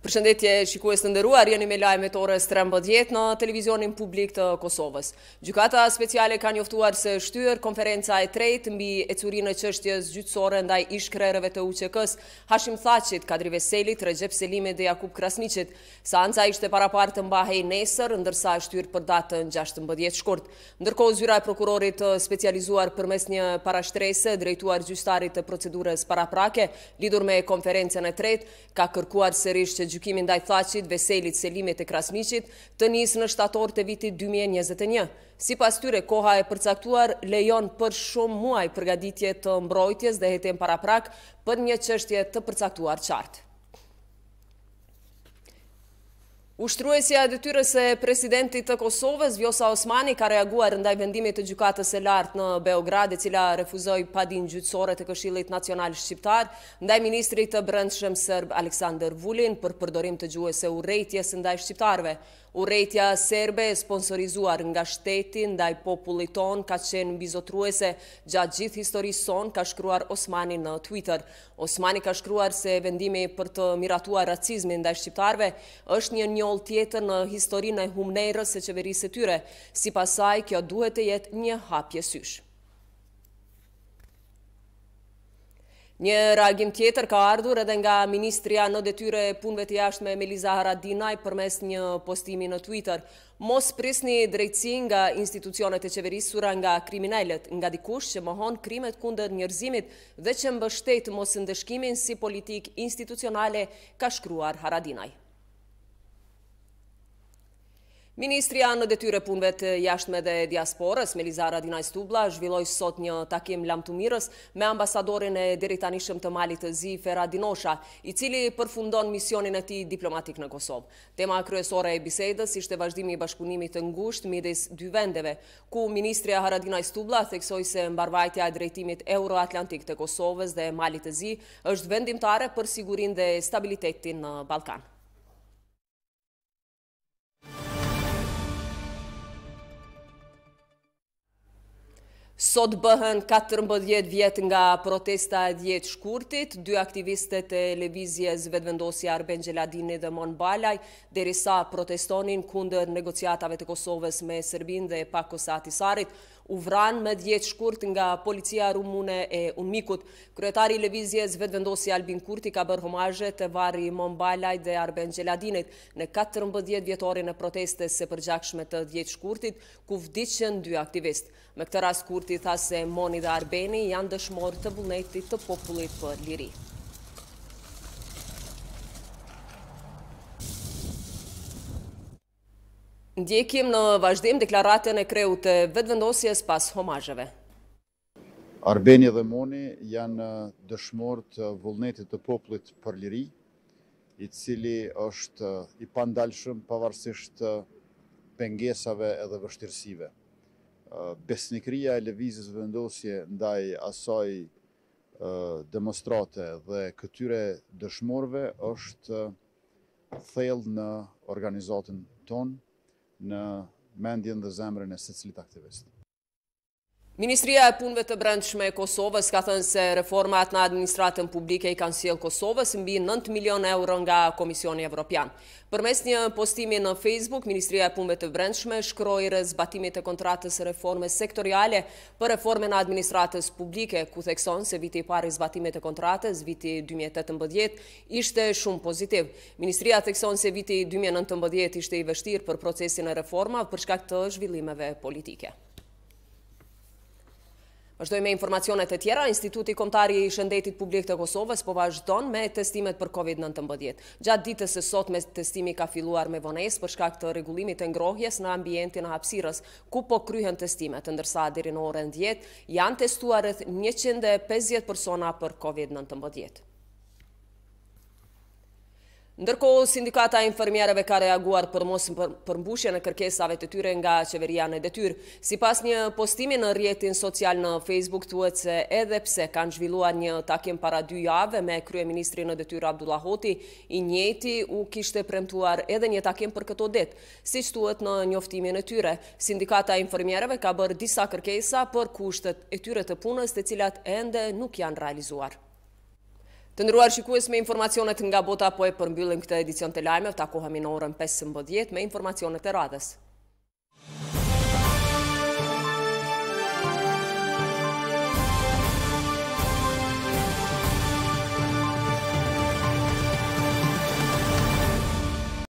Përshëndetje shikues të nderuar, jeni me lajmet orës 13 në televizionin publik të Kosovës. Gjykata speciale ka njoftuar se shtyr konferenca e tretë mbi ecurinë e çështjes gjyqësore ndaj ish-krerëve të UÇK-s, Hashim Thaçit, Kadri Veselit, Recep Selimit dhe Jakup Krasniçit. Seanca ishte para në të mbahej nesër, ndërsa është hyrë për datën 16 shkurt. Ndërkohë zyra e prokurorit specializuar specializuar përmes një parashtrese drejtuar gjystarit të procedurës paraprake, lidhur me konferencën e tretë, ka kërkuar sërish gjukimin ndaj Thaçit, veselit, selimet e krasmiqit të njës në shtator të vitit 2021. Si pas tyre, koha e përcaktuar lejon për shumë muaj përgaditje të mbrojtjes dhe hetem para prak për një qështje të përcaktuar qartë. Ushtruesja dëtyrës se presidentit të Kosovës, Vjosa Osmani, ka reaguar ndaj vendimit të gjukatës e lartë në Beograd, e cila refuzoi padin gjytsore të këshillit nacional shqiptar, ndaj ministrit të brëndshem sërb Aleksandr Vulin për përdorim të gjuese rejtjes ndaj shqiptarve. rejtja sërbe, sponsorizuar nga shtetin, ndaj popullit ton, ka qenë bizotruese gjatë gjithë histori son, ka shkruar Osmani në Twitter. Osmani ka shkruar se vendimi për të miratuar racizmi ndaj shqiptarve është një një rol tjetër në historinë e humnerës e qeverisë tyre, si pasaj kjo duhet të jetë një hapje syshë. Një reagim tjetër ka ardhur edhe nga Ministria në detyre punve të jashtë me Meliza Haradinaj përmes një postimi në Twitter. Mos prisni drejtësi nga institucionet e qeverisura nga kriminellet, nga dikush që mohon krimet kundër njërzimit dhe që mbështet mos ndëshkimin si politik institucionale ka shkruar Haradinaj. Ministria në detyre punve të jashtme dhe diasporës, Melizara Dinaj Stubla, zhvilloj sot një takim lamtumirës me ambasadorin e diritanishëm të malit të zi Fera Dinosha, i cili përfundon misionin e ti diplomatik në Kosovë. Tema kryesore e bisedës ishte vazhdimi i bashkunimit të ngusht midis dy vendeve, ku Ministria Haradinaj Stubla theksoj se mbarvajtja e drejtimit Euroatlantik të Kosovës dhe malit të zi është vendimtare për sigurin dhe stabilitetin në Balkan. Sot bëhen 14 vjet nga protesta e djetë shkurtit, dy aktivistet e levizjes vetëvendosja Arben Gjeladini dhe Mon Balaj, derisa protestonin kunder negociatave të Kosovës me Serbin dhe Pakos Atisarit, u vran me djetë shkurt nga policia rumune e unmikut. Kryetari levizjes vetëvendosja Albin Kurti ka bërë homajë të vari Mon Balaj dhe Arben Gjeladinit në 14 vjetorin e protestes se përgjakshme të djetë shkurtit, ku vdicën dy aktivistë. Me këtë ras kurti tha se Moni dhe Arbeni janë dëshmorë të vullnetit të popullit për liri. Ndjekim në vazhdim deklaratën e kreu të vetëvendosjes pas homajëve. Arbeni dhe Moni janë dëshmorë të vullnetit të popullit për liri, i cili është i pandalshëm pavarësisht pengesave edhe vështirësive. Besnikria e Levizis vendosje ndaj asaj demonstrate dhe këtyre dëshmorve është thell në organizatën tonë në mendjen dhe zemrën e sëtëslit aktivistë. Ministria e punëve të brendshme e Kosovës ka thënë se reformat në administratën publike i kanë siel Kosovës mbi 9 milion euro nga Komisioni Evropian. Për mes një postimi në Facebook, Ministria e punëve të brendshme shkroj rëzbatimit e kontratës reforme sektoriale për reforme në administratës publike, ku thekson se viti i parë rëzbatimit e kontratës, viti 2018, ishte shumë pozitiv. Ministria thekson se viti 2019 ishte i vështirë për procesin e reforma përshka këtë zhvillimeve politike. Vështoj me informacionet e tjera, Instituti Komtari i Shëndetit Publik të Kosovës po vazhdon me testimet për COVID-19. Gjatë ditës e sot me testimi ka filuar me vones përshka këtë regulimit të ngrohjes në ambientin e hapsirës, ku po kryhen testimet, ndërsa dirin orën djetë janë testuarët 150 persona për COVID-19. Ndërkohë, sindikata e informjereve ka reaguar për mos përmbushje në kërkesave të tyre nga qeveria në detyr. Si pas një postimi në rjetin social në Facebook, tuet se edhe pse kanë zhvilluar një takim para dy jave me Krye Ministri në detyr Abdullah Hoti, i njeti u kishte premtuar edhe një takim për këto det, si që në njoftimin e tyre. Sindikata e informjereve ka bërë disa kërkesa për kushtet e tyre të punës të cilat ende nuk janë realizuar. Të nëruar shikues me informacionet nga bota po e përmbyllim këtë edicion të lajmeve, takohemi në orën 15:00 me informacionet e radhës.